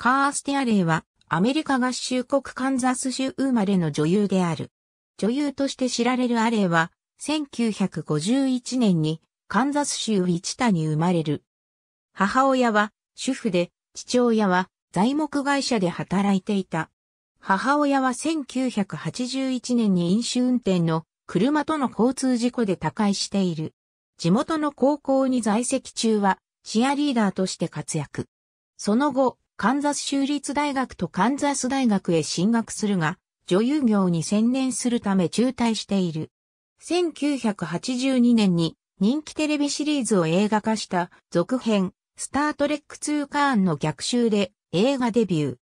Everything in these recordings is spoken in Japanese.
カーステアレイは、アメリカ合衆国カンザス州生まれの女優である。女優として知られるアレイは、1951年に、カンザス州ウィチタに生まれる。母親は、主婦で、父親は、材木会社で働いていた。母親は1981年に飲酒運転の車との交通事故で他界している。地元の高校に在籍中は、チアリーダーとして活躍。その後、カンザス州立大学とカンザス大学へ進学するが、女優業に専念するため中退している。1982年に人気テレビシリーズを映画化した続編、スタートレック2カーンの逆襲で映画デビュー。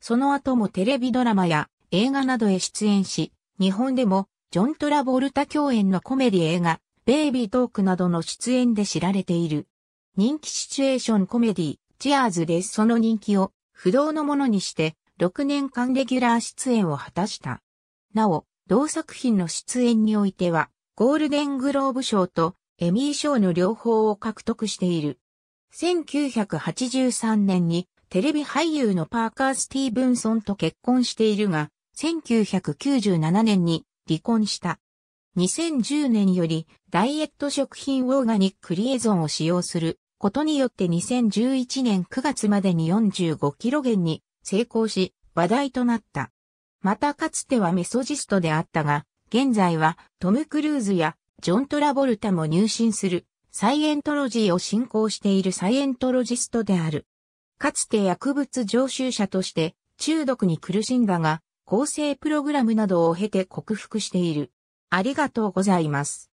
その後もテレビドラマや映画などへ出演し、日本でもジョン・トラボルタ共演のコメディ映画、ベイビートークなどの出演で知られている。人気シチュエーションコメディ、チアーズでその人気を不動のものにして、6年間レギュラー出演を果たした。なお、同作品の出演においては、ゴールデングローブ賞とエミー賞の両方を獲得している。1983年にテレビ俳優のパーカー・スティーブンソンと結婚しているが、1997年に離婚した。2010年よりダイエット食品オーガニックリエゾンを使用することによって2011年9月までに45キロ減に成功し話題となった。またかつてはメソジストであったが、現在はトム・クルーズやジョン・トラボルタも入信するサイエントロジーを信仰しているサイエントロジストである。かつて薬物常習者として中毒に苦しんだが、構成プログラムなどを経て克服している。ありがとうございます。